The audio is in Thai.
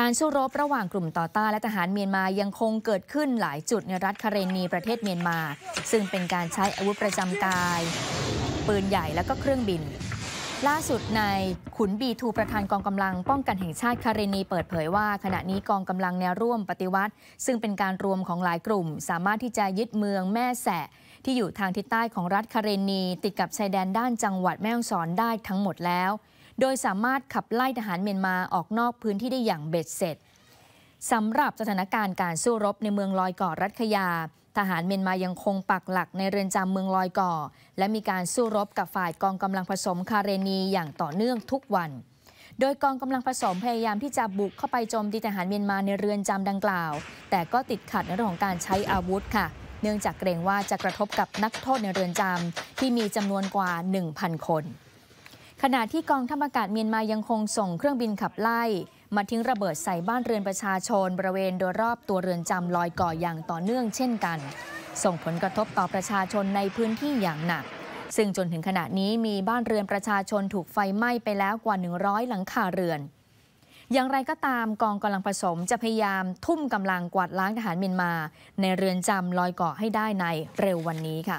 การสู้รบระหว่างกลุ่มต่อต้านและทหารเมียนมายังคงเกิดขึ้นหลายจุดในรัฐคาเรนีประเทศเมียนมา ซึ่งเป็นการใช้อาวุธประจำกาย ปืนใหญ่และก็เครื่องบิน ล่าสุดในขุนบีทูประธานกองกำลัง ป้องกันแห่งชาติคาเรนีเปิดเผยว่าขณะนี้กองกำลังแนวร่วมปฏิวัติ ซึ่งเป็นการรวมของหลายกลุ่มสามารถที่จะยึดเมืองแม่แสะที่อยู่ทางทิศใต้ของรัฐคาเรนีติดกับชายแดนด้านจังหวัดแม่ฮ่องสอนได้ทั้งหมดแล้วโดยสามารถขับไล่ทหารเมียนมาออกนอกพื้นที่ได้อย่างเบ็ดเสร็จสำหรับสถานการณ์การสู้รบในเมืองลอยก่อรัฐขยา ทหารเมียนมายังคงปักหลักในเรือนจำเมืองลอยก่อ และมีการสู้รบกับฝ่ายกองกำลังผสมคาเรนีอย่างต่อเนื่องทุกวัน โดยกองกำลังผสมพยายามที่จะบุกเข้าไปโจมตีทหารเมียนมาในเรือนจำดังกล่าว แต่ก็ติดขัดในเรื่องของการใช้อาวุธค่ะ เนื่องจากเกรงว่าจะกระทบกับนักโทษในเรือนจำที่มีจำนวนกว่า 1,000 คนขณะที่กองทัพอากาศเมียนมายังคงส่งเครื่องบินขับไล่ มาทิ้งระเบิดใส่บ้านเรือนประชาชนบริเวณโดยรอบตัวเรือนจำลอยก่ออย่างต่อเนื่องเช่นกัน ส่งผลกระทบต่อประชาชนในพื้นที่อย่างหนัก ซึ่งจนถึงขณะนี้มีบ้านเรือนประชาชนถูกไฟไหม้ไปแล้วกว่า 100 หลังคาเรือน อย่างไรก็ตามกองกำลังผสมจะพยายามทุ่มกำลังกวาดล้างทหารเมียนมา ในเรือนจำลอยเกาะให้ได้ในเร็ววันนี้ค่ะ